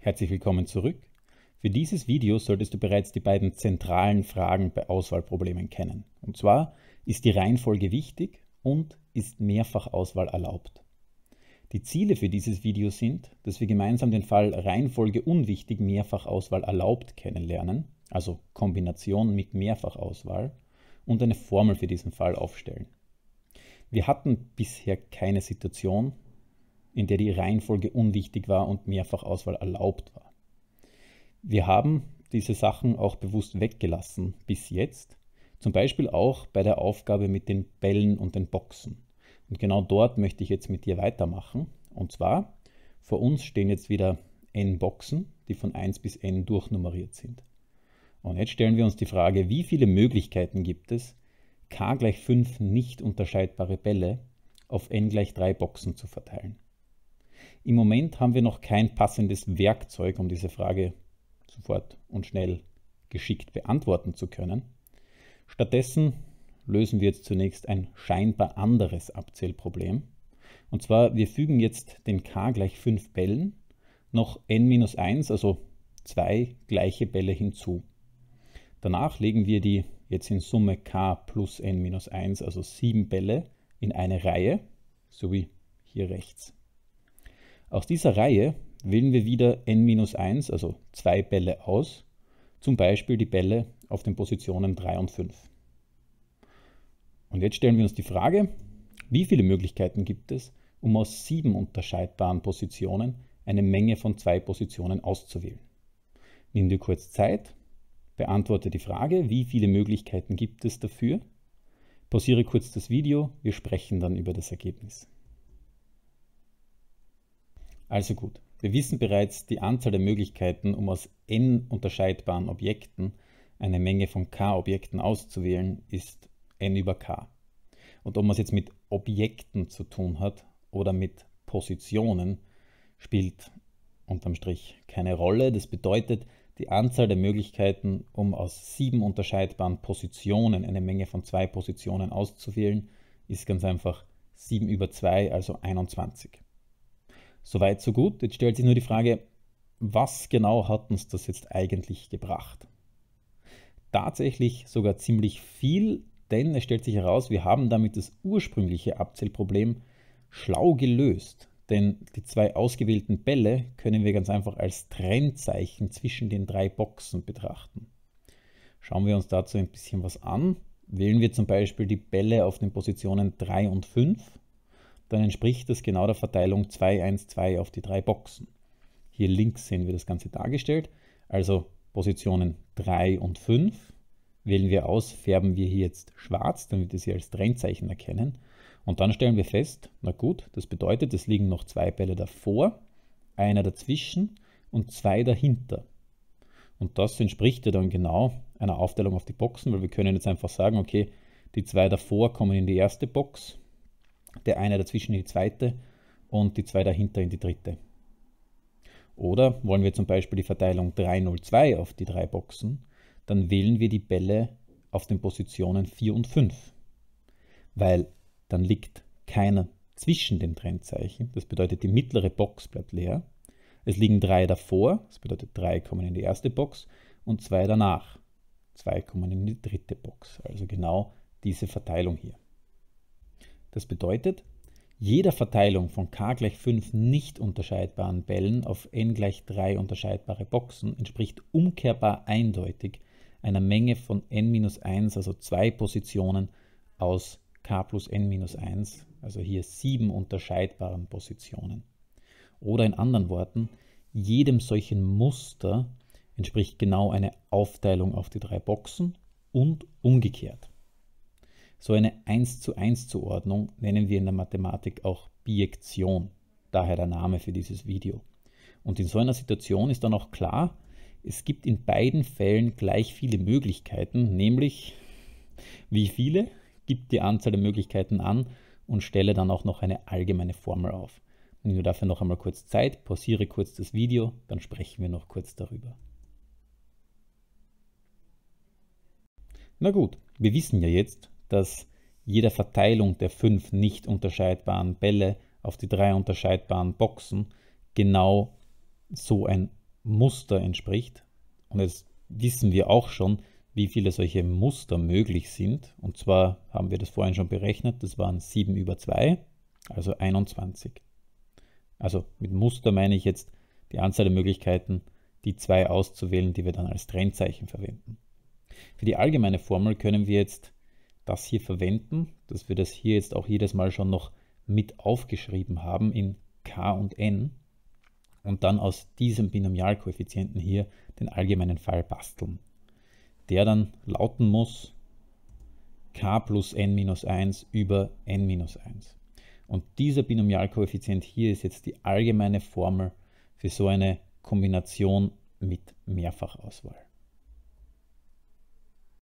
Herzlich willkommen zurück. Für dieses Video solltest du bereits die beiden zentralen Fragen bei Auswahlproblemen kennen. Und zwar, ist die Reihenfolge wichtig und ist Mehrfachauswahl erlaubt? Die Ziele für dieses Video sind, dass wir gemeinsam den Fall Reihenfolge unwichtig Mehrfachauswahl erlaubt kennenlernen, also Kombination mit Mehrfachauswahl, und eine Formel für diesen Fall aufstellen. Wir hatten bisher keine Situation, in der die Reihenfolge unwichtig war und Mehrfachauswahl erlaubt war. Wir haben diese Sachen auch bewusst weggelassen bis jetzt, zum Beispiel auch bei der Aufgabe mit den Bällen und den Boxen. Und genau dort möchte ich jetzt mit dir weitermachen. Und zwar, vor uns stehen jetzt wieder n Boxen, die von 1 bis n durchnummeriert sind. Und jetzt stellen wir uns die Frage, wie viele Möglichkeiten gibt es, k gleich 5 nicht unterscheidbare Bälle auf n gleich 3 Boxen zu verteilen? Im Moment haben wir noch kein passendes Werkzeug, um diese Frage sofort und schnell geschickt beantworten zu können. Stattdessen lösen wir jetzt zunächst ein scheinbar anderes Abzählproblem. Und zwar, wir fügen jetzt den k gleich 5 Bällen noch n-1, minus also zwei gleiche Bälle hinzu. Danach legen wir die jetzt in Summe k plus n-1, minus also 7 Bälle, in eine Reihe, so wie hier rechts. Aus dieser Reihe wählen wir wieder n-1, also zwei Bälle aus, zum Beispiel die Bälle auf den Positionen 3 und 5. Und jetzt stellen wir uns die Frage, wie viele Möglichkeiten gibt es, um aus sieben unterscheidbaren Positionen eine Menge von zwei Positionen auszuwählen? Nimm dir kurz Zeit, beantworte die Frage, wie viele Möglichkeiten gibt es dafür, pausiere kurz das Video, wir sprechen dann über das Ergebnis. Also gut, wir wissen bereits die Anzahl der Möglichkeiten, um aus n unterscheidbaren Objekten eine Menge von k-Objekten auszuwählen, ist n über k. Und ob man es jetzt mit Objekten zu tun hat oder mit Positionen, spielt unterm Strich keine Rolle. Das bedeutet, die Anzahl der Möglichkeiten, um aus sieben unterscheidbaren Positionen eine Menge von zwei Positionen auszuwählen, ist ganz einfach 7 über 2, also 21. Soweit, so gut. Jetzt stellt sich nur die Frage, was genau hat uns das jetzt eigentlich gebracht? Tatsächlich sogar ziemlich viel, denn es stellt sich heraus, wir haben damit das ursprüngliche Abzählproblem schlau gelöst. Denn die zwei ausgewählten Bälle können wir ganz einfach als Trennzeichen zwischen den drei Boxen betrachten. Schauen wir uns dazu ein bisschen was an. Wählen wir zum Beispiel die Bälle auf den Positionen 3 und 5, dann entspricht das genau der Verteilung 2, 1, 2 auf die drei Boxen. Hier links sehen wir das Ganze dargestellt, also Positionen 3 und 5 wählen wir aus, färben wir hier jetzt schwarz, damit wir sie als Trennzeichen erkennen. Und dann stellen wir fest, na gut, das bedeutet, es liegen noch zwei Bälle davor, einer dazwischen und zwei dahinter. Und das entspricht ja dann genau einer Aufteilung auf die Boxen, weil wir können jetzt einfach sagen, okay, die zwei davor kommen in die erste Box, der eine dazwischen in die zweite und die zwei dahinter in die dritte. Oder wollen wir zum Beispiel die Verteilung 302 auf die drei Boxen, dann wählen wir die Bälle auf den Positionen 4 und 5, weil dann liegt keiner zwischen den Trendzeichen, Das bedeutet, die mittlere Box bleibt leer. Es liegen drei davor, das bedeutet, drei kommen in die erste Box und zwei danach. Zwei kommen in die dritte Box. Also genau diese Verteilung hier. Das bedeutet, jeder Verteilung von k gleich 5 nicht unterscheidbaren Bällen auf n gleich 3 unterscheidbare Boxen entspricht umkehrbar eindeutig einer Menge von n-1, minus also zwei Positionen aus k plus n-1, minus also hier sieben unterscheidbaren Positionen. Oder in anderen Worten, jedem solchen Muster entspricht genau eine Aufteilung auf die drei Boxen und umgekehrt. So eine 1 zu 1 Zuordnung nennen wir in der Mathematik auch Bijektion, daher der Name für dieses Video. Und in so einer Situation ist dann auch klar, es gibt in beiden Fällen gleich viele Möglichkeiten, nämlich wie viele, gib die Anzahl der Möglichkeiten an und stelle dann auch noch eine allgemeine Formel auf. Nimm mir dafür noch einmal kurz Zeit, pausiere kurz das Video, dann sprechen wir noch kurz darüber. Na gut, wir wissen ja jetzt, dass jeder Verteilung der fünf nicht unterscheidbaren Bälle auf die drei unterscheidbaren Boxen genau so ein Muster entspricht. Und jetzt wissen wir auch schon, wie viele solche Muster möglich sind. Und zwar haben wir das vorhin schon berechnet, das waren 7 über 2, also 21. Also mit Muster meine ich jetzt die Anzahl der Möglichkeiten, die zwei auszuwählen, die wir dann als Trennzeichen verwenden. Für die allgemeine Formel können wir jetzt das hier verwenden, dass wir das hier jetzt auch jedes Mal schon noch mit aufgeschrieben haben in K und N und dann aus diesem Binomialkoeffizienten hier den allgemeinen Fall basteln, der dann lauten muss k plus n minus 1 über n minus 1. Und dieser Binomialkoeffizient hier ist jetzt die allgemeine Formel für so eine Kombination mit Mehrfachauswahl.